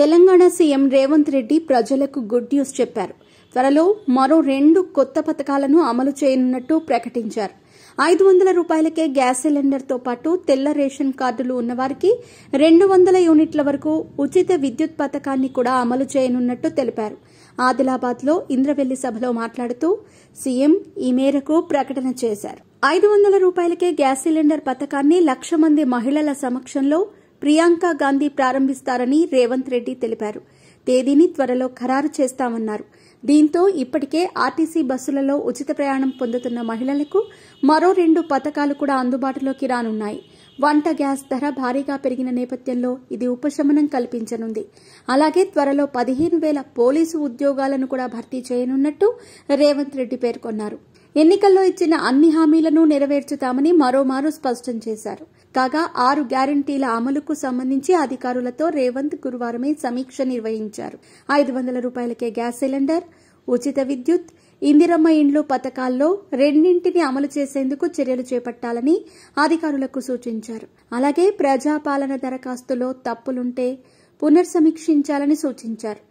Telangana CM Revanth Reddy ప్రజలకు good news చెప్పారు త్వరలో మరో రెండు కొత్త పథకాలను అమలు చేయనున్నట్టు ప్రకటించారు ఐదు వందల రూపాయలకే గ్యాస్ సిలిండర్తో పాటు తెల్ల రేషన్ కార్డులు ఉన్నవారికి రెండు వందల యూనిట్ల వరకు ఉచిత విద్యుత్ పథకాన్ని కూడా అమలు చేయనున్నట్టు తెలిపారు ఆదిలాబాద్లో ఇంద్రవెల్లి సభలో మాట్లాడుతూ సీఎం ఈ మేరకు ప్రకటన చేశారు ఐదు వందల రూపాయలకే గ్యాస్ సిలిండర్ పథకాన్ని లక్ష మంది మహిళల సమక్షంలో ప్రియాంక గాంధీ ప్రారంభిస్తారని రేవంత్ రెడ్డి తెలిపారు తేదీని త్వరలో ఖరారు చేస్తామన్నారు దీంతో ఇప్పటికే ఆర్టీసీ బస్సులలో ఉచిత ప్రయాణం పొందుతున్న మహిళలకు మరో రెండు పథకాలు కూడా అందుబాటులోకి రానున్నాయి వంట గ్యాస్ ధర భారీగా పెరిగిన నేపథ్యంలో ఇది ఉపశమనం కల్పించనుంది అలాగే త్వరలో పదిహేను వేల పోలీసు ఉద్యోగాలను కూడా భర్తీ చేయనున్నట్టు రేవంత్ రెడ్డి పేర్కొన్నారు ఎన్నికల్లో ఇచ్చిన అన్ని హామీలను నెరవేర్చుతామని మరోమారు స్పష్టం చేశారు కాగా ఆరు గ్యారంటీల అమలుకు సంబంధించి అధికారులతో రేవంత్ గురువారమే సమీక్ష నిర్వహించారు ఐదు వందల రూపాయలకే గ్యాస్ సిలిండర్ ఉచిత విద్యుత్ ఇందిరమ్మ ఇండ్లు పథకాల్లో రెండింటిని అమలు చేసేందుకు చర్యలు చేపట్టాలని అధికారులకు సూచించారు అలాగే ప్రజాపాలన దరఖాస్తులో తప్పులుంటే పునర్సమీక్షించాలని సూచించారు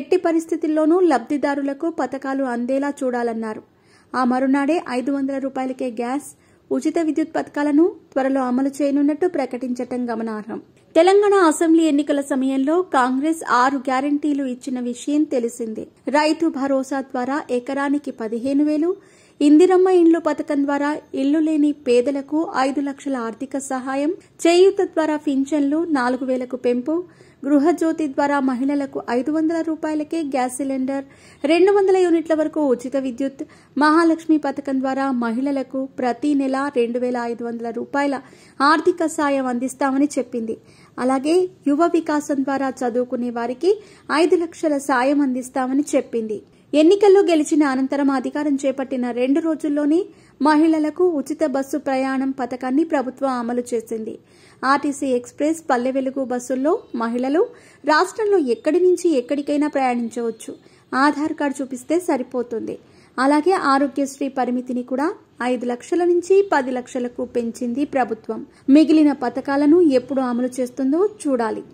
ఎట్టి పరిస్థితుల్లోనూ లబ్ధిదారులకు పథకాలు అందేలా చూడాలన్నారు ఆ మరునాడే ఐదు వందల రూపాయలకే గ్యాస్ ఉచిత విద్యుత్ పథకాలను త్వరలో అమలు చేయనున్నట్టు ప్రకటించటం గమనార్హం తెలంగాణ అసెంబ్లీ ఎన్నికల సమయంలో కాంగ్రెస్ ఆరు గ్యారంటీలు ఇచ్చిన విషయం తెలిసిందే రైతు భరోసా ద్వారా ఎకరానికి పదిహేను వేలు ఇందిరమ్మ ఇండ్లు పథకం ద్వారా ఇల్లు లేని పేదలకు ఐదు లక్షల ఆర్థిక సహాయం చేయూత ద్వారా పింఛన్లు నాలుగు వేలకు పెంపు గృహజ్యోతి ద్వారా మహిళలకు ఐదు వందల రూపాయలకే గ్యాస్ సిలిండర్ రెండు వందల యూనిట్ల వరకు ఉచిత విద్యుత్ మహాలక్ష్మి పథకం ద్వారా మహిళలకు ప్రతి నెల రెండు వేల ఐదు వందల రూపాయల ఆర్థిక సాయం అందిస్తామని చెప్పింది అలాగే యువ వికాసం ద్వారా చదువుకునే వారికి ఐదు లక్షల సాయం అందిస్తామని చెప్పింది ఎన్నికల్లో గెలిచిన అనంతరం అధికారం చేపట్టిన రెండు రోజుల్లోనే మహిళలకు ఉచిత బస్సు ప్రయాణం పథకాన్ని ప్రభుత్వం అమలు చేసింది ఆర్టీసీ ఎక్స్ప్రెస్ పల్లె వెలుగు బస్సుల్లో మహిళలు రాష్ట్రంలో ఎక్కడి నుంచి ఎక్కడికైనా ప్రయాణించవచ్చు ఆధార్ కార్డు చూపిస్తే సరిపోతుంది అలాగే ఆరోగ్యశ్రీ పరిమితిని కూడా ఐదు లక్షల నుంచి పది లక్షలకు పెంచింది ప్రభుత్వం మిగిలిన పథకాలను ఎప్పుడు అమలు చేస్తుందో చూడాలి